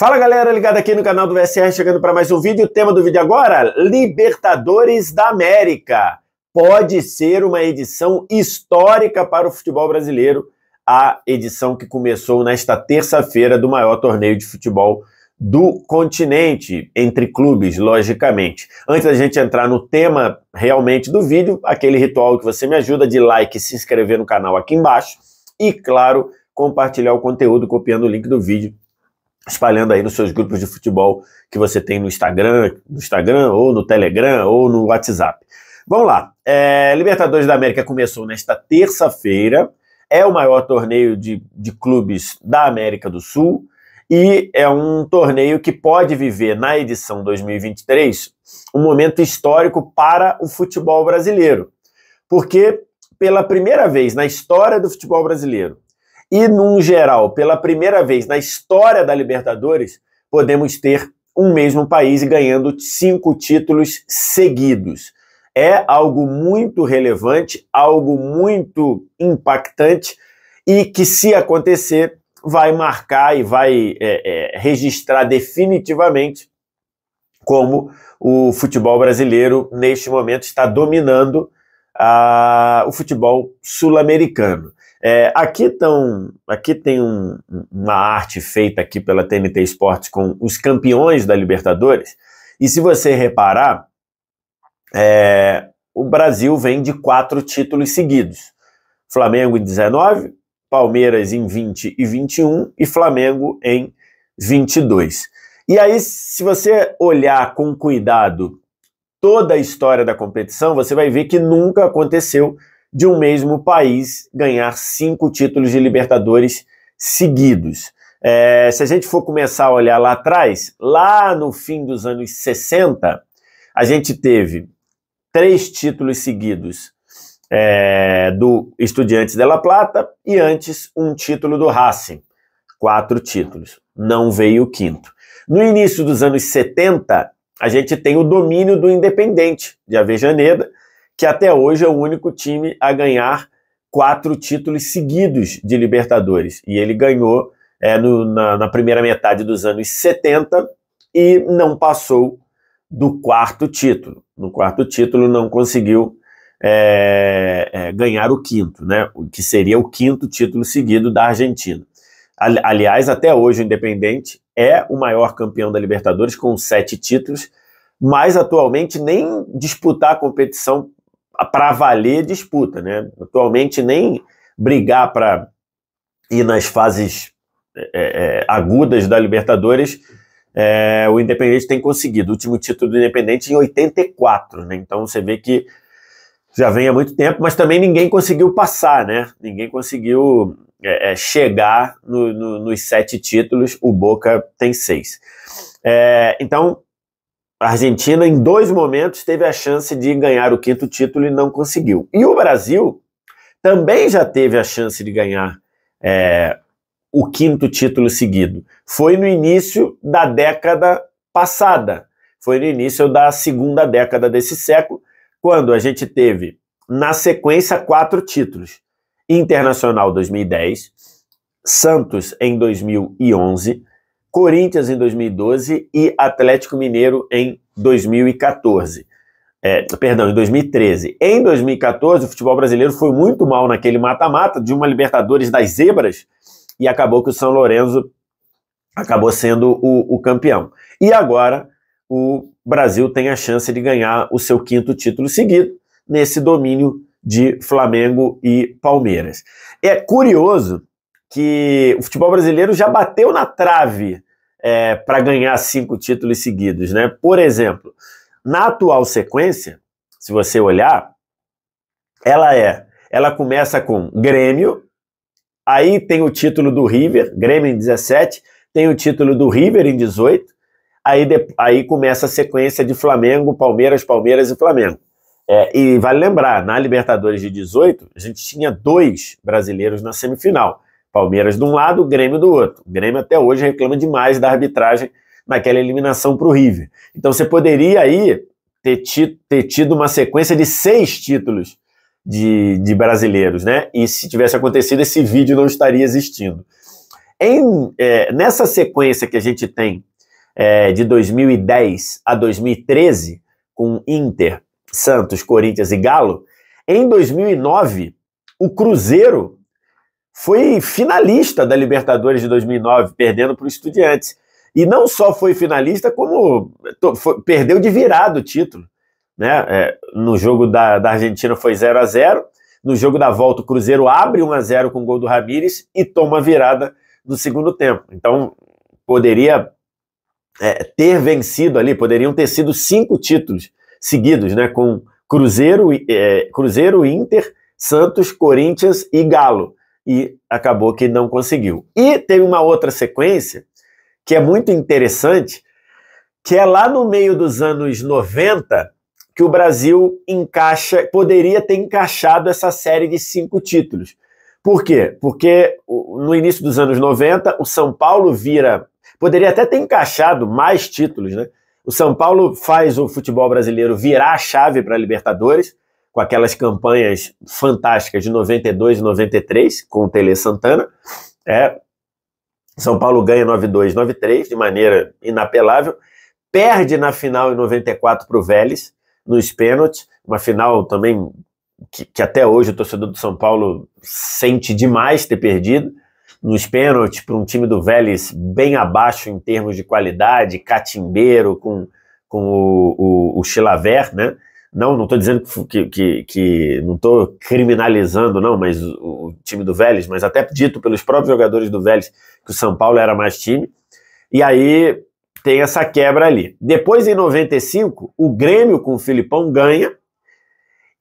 Fala galera, ligado aqui no canal do VSR, chegando para mais um vídeo. O tema do vídeo agora: Libertadores da América. Pode ser uma edição histórica para o futebol brasileiro, a edição que começou nesta terça-feira do maior torneio de futebol do continente, entre clubes, logicamente. Antes da gente entrar no tema realmente do vídeo, aquele ritual que você me ajuda de like, se inscrever no canal aqui embaixo e, claro, compartilhar o conteúdo copiando o link do vídeo espalhando aí nos seus grupos de futebol que você tem no Instagram, no Instagram ou no Telegram ou no WhatsApp. Vamos lá. É, Libertadores da América começou nesta terça-feira. É o maior torneio de, de clubes da América do Sul e é um torneio que pode viver na edição 2023 um momento histórico para o futebol brasileiro. Porque pela primeira vez na história do futebol brasileiro, e, num geral, pela primeira vez na história da Libertadores, podemos ter um mesmo país ganhando cinco títulos seguidos. É algo muito relevante, algo muito impactante e que, se acontecer, vai marcar e vai é, é, registrar definitivamente como o futebol brasileiro, neste momento, está dominando a, o futebol sul-americano. É, aqui, aqui tem um, uma arte feita aqui pela TNT Esportes com os campeões da Libertadores. E se você reparar, é, o Brasil vem de quatro títulos seguidos: Flamengo em 19, Palmeiras em 20 e 21 e Flamengo em 22. E aí, se você olhar com cuidado toda a história da competição, você vai ver que nunca aconteceu de um mesmo país ganhar cinco títulos de Libertadores seguidos. É, se a gente for começar a olhar lá atrás, lá no fim dos anos 60, a gente teve três títulos seguidos é, do Estudiantes de La Plata e antes um título do Racing. Quatro títulos. Não veio o quinto. No início dos anos 70, a gente tem o domínio do Independente de Avejaneda, que até hoje é o único time a ganhar quatro títulos seguidos de Libertadores. E ele ganhou é, no, na, na primeira metade dos anos 70 e não passou do quarto título. No quarto título não conseguiu é, é, ganhar o quinto, né? O que seria o quinto título seguido da Argentina. Aliás, até hoje o Independente é o maior campeão da Libertadores, com sete títulos, mas atualmente nem disputar a competição para valer disputa, né? Atualmente nem brigar para ir nas fases é, é, é, agudas da Libertadores, é, o Independente tem conseguido. O último título do Independente em 84, né? Então você vê que já vem há muito tempo, mas também ninguém conseguiu passar, né? Ninguém conseguiu é, é, chegar no, no, nos sete títulos, o Boca tem seis. É, então, a Argentina, em dois momentos, teve a chance de ganhar o quinto título e não conseguiu. E o Brasil também já teve a chance de ganhar é, o quinto título seguido. Foi no início da década passada, foi no início da segunda década desse século, quando a gente teve, na sequência, quatro títulos: Internacional 2010, Santos em 2011, Corinthians em 2012 e Atlético Mineiro em 2014. É, perdão, em 2013. Em 2014, o futebol brasileiro foi muito mal naquele mata-mata de uma Libertadores das Zebras e acabou que o São Lourenço acabou sendo o, o campeão. E agora, o Brasil tem a chance de ganhar o seu quinto título seguido nesse domínio de Flamengo e Palmeiras. É curioso que o futebol brasileiro já bateu na trave é, para ganhar cinco títulos seguidos, né? Por exemplo, na atual sequência, se você olhar, ela é, ela começa com Grêmio, aí tem o título do River, Grêmio em 17, tem o título do River em 18, aí, de, aí começa a sequência de Flamengo, Palmeiras, Palmeiras e Flamengo. É, e vale lembrar, na Libertadores de 18, a gente tinha dois brasileiros na semifinal. Palmeiras de um lado, Grêmio do outro. O Grêmio até hoje reclama demais da arbitragem naquela eliminação para o River. Então você poderia aí ter tido, ter tido uma sequência de seis títulos de, de, brasileiros, né? E se tivesse acontecido, esse vídeo não estaria existindo. Em, é, nessa sequência que a gente tem é, de 2010 a 2013, com Inter, Santos, Corinthians e Galo, em 2009, o Cruzeiro foi finalista da Libertadores de 2009, perdendo para o Estudiantes. E não só foi finalista, como foi, perdeu de virada o título. Né? É, no jogo da, da Argentina foi 0 a 0 no jogo da volta, o Cruzeiro abre 1 a 0 com o gol do Ramires e toma virada no segundo tempo. Então, poderia é, ter vencido ali, poderiam ter sido cinco títulos seguidos, né? Com Cruzeiro, é, Cruzeiro, Inter, Santos, Corinthians e Galo. E acabou que não conseguiu. E tem uma outra sequência que é muito interessante, que é lá no meio dos anos 90 que o Brasil encaixa, poderia ter encaixado essa série de cinco títulos. Por quê? Porque no início dos anos 90, o São Paulo vira Poderia até ter encaixado mais títulos, né? O São Paulo faz o futebol brasileiro virar a chave para a Libertadores, com aquelas campanhas fantásticas de 92 e 93, com o Tele Santana. É, São Paulo ganha 9-2, 9-3, de maneira inapelável. Perde na final em 94 para o Vélez, nos pênaltis, uma final também que, que até hoje o torcedor do São Paulo sente demais ter perdido nos pênaltis tipo, para um time do Vélez bem abaixo em termos de qualidade, catimbeiro com, com o, o, o Chilaver, né? Não, não estou dizendo que, que, que não estou criminalizando, não, mas o, o, time do Vélez, mas até dito pelos próprios jogadores do Vélez que o São Paulo era mais time. E aí tem essa quebra ali. Depois, em 95, o Grêmio com o Filipão ganha,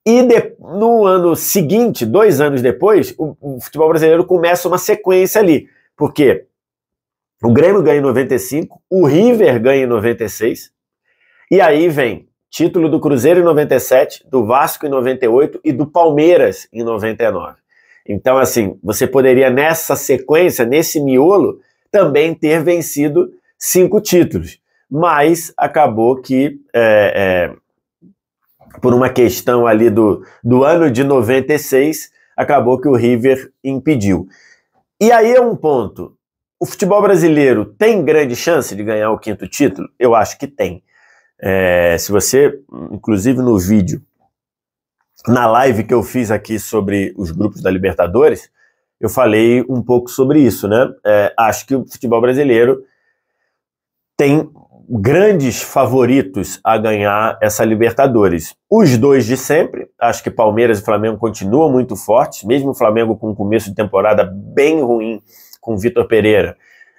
e de, no ano seguinte, dois anos depois, o, o, futebol brasileiro começa uma sequência ali. Porque o Grêmio ganha em 95, o River ganha em 96, e aí vem título do Cruzeiro em 97, do Vasco em 98 e do Palmeiras em 99. Então, assim, você poderia nessa sequência, nesse miolo, também ter vencido cinco títulos. Mas acabou que. É, é, por uma questão ali do, do ano de 96, acabou que o River impediu. E aí é um ponto. O futebol brasileiro tem grande chance de ganhar o quinto título? Eu acho que tem. É, se você, inclusive no vídeo, na live que eu fiz aqui sobre os grupos da Libertadores, eu falei um pouco sobre isso, né? É, acho que o futebol brasileiro tem grandes favoritos a ganhar essa Libertadores. Os dois de sempre, acho que Palmeiras e Flamengo continuam muito fortes, mesmo o Flamengo com um começo de temporada bem ruim com o Vitor Pereira.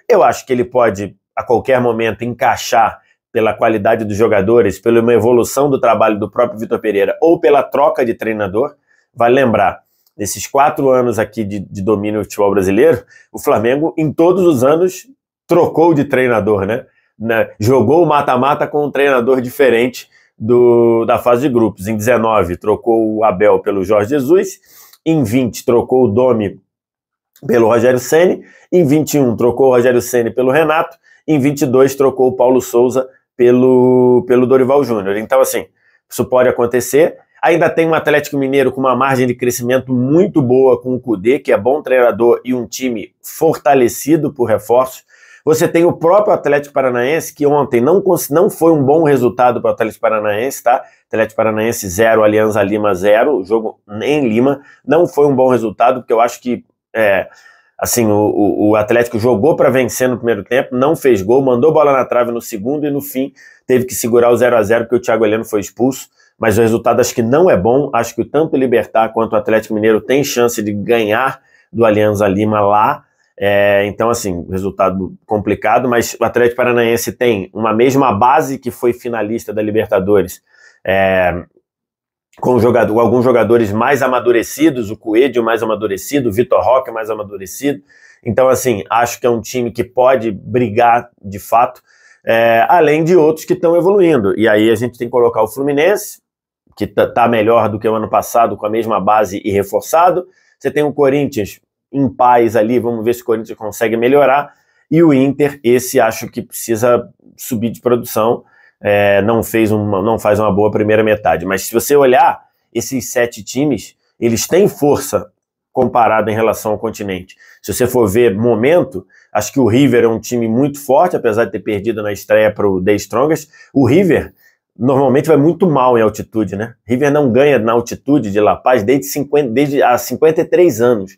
Eu acho que ele pode, a qualquer momento, encaixar pela qualidade dos jogadores, pela uma evolução do trabalho do próprio Vitor Pereira ou pela troca de treinador. Vai vale lembrar, nesses quatro anos aqui de, de domínio do futebol brasileiro, o Flamengo, em todos os anos, trocou de treinador, né? né, jogou o mata-mata com um treinador diferente do, da fase de grupos. Em 19, trocou o Abel pelo Jorge Jesus. Em 20, trocou o Domi pelo Rogério Ceni. Em 21, trocou o Rogério Ceni pelo Renato. Em 22, trocou o Paulo Souza pelo, pelo Dorival Júnior. Então, assim, isso pode acontecer. Ainda tem um Atlético Mineiro com uma margem de crescimento muito boa com o Cudê, que é bom treinador e um time fortalecido por reforços. Você tem o próprio Atlético Paranaense, que ontem não, não foi um bom resultado para o Atlético Paranaense, tá? Atlético Paranaense 0, Alianza Lima 0, o jogo em Lima. Não foi um bom resultado, porque eu acho que. É, assim, o, o Atlético jogou para vencer no primeiro tempo, não fez gol, mandou bola na trave no segundo e no fim teve que segurar o 0 a 0 porque o Thiago Heleno foi expulso. Mas o resultado acho que não é bom. Acho que tanto o Libertar quanto o Atlético Mineiro tem chance de ganhar do Alianza Lima lá. É, então, assim, resultado complicado, mas o Atlético Paranaense tem uma mesma base que foi finalista da Libertadores, é, com jogador, alguns jogadores mais amadurecidos, o Coelho mais amadurecido, o Vitor Roque mais amadurecido. Então, assim, acho que é um time que pode brigar de fato, é, além de outros que estão evoluindo. E aí a gente tem que colocar o Fluminense, que está tá melhor do que o ano passado, com a mesma base e reforçado. Você tem o Corinthians, em paz ali, vamos ver se o Corinthians consegue melhorar. E o Inter, esse acho que precisa subir de produção, é, não, fez uma, não faz uma boa primeira metade. Mas se você olhar esses sete times, eles têm força comparado em relação ao continente. Se você for ver momento, acho que o River é um time muito forte, apesar de ter perdido na estreia para o The Strongest. O River normalmente vai muito mal em altitude, né? River não ganha na altitude de La Paz desde, 50, desde há 53 anos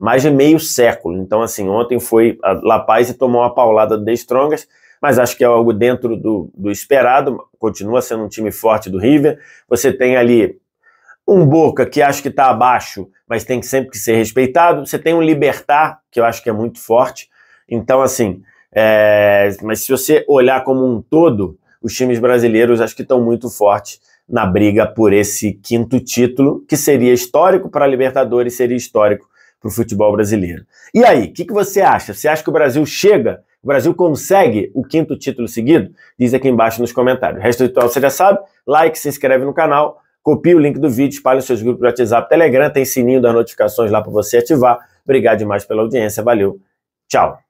mais de meio século. Então, assim, ontem foi a La Paz e tomou uma paulada do The Strongest, mas acho que é algo dentro do, do esperado. Continua sendo um time forte do River. Você tem ali um Boca que acho que está abaixo, mas tem que sempre que ser respeitado. Você tem um Libertar, que eu acho que é muito forte. Então, assim, é... mas se você olhar como um todo, os times brasileiros acho que estão muito fortes na briga por esse quinto título, que seria histórico para a Libertadores, seria histórico para o futebol brasileiro. E aí, o que, que você acha? Você acha que o Brasil chega? O Brasil consegue o quinto título seguido? Diz aqui embaixo nos comentários. O resto do ritual você já sabe. Like, se inscreve no canal, copia o link do vídeo, espalha os seus grupos de WhatsApp, Telegram, tem sininho das notificações lá para você ativar. Obrigado demais pela audiência. Valeu. Tchau.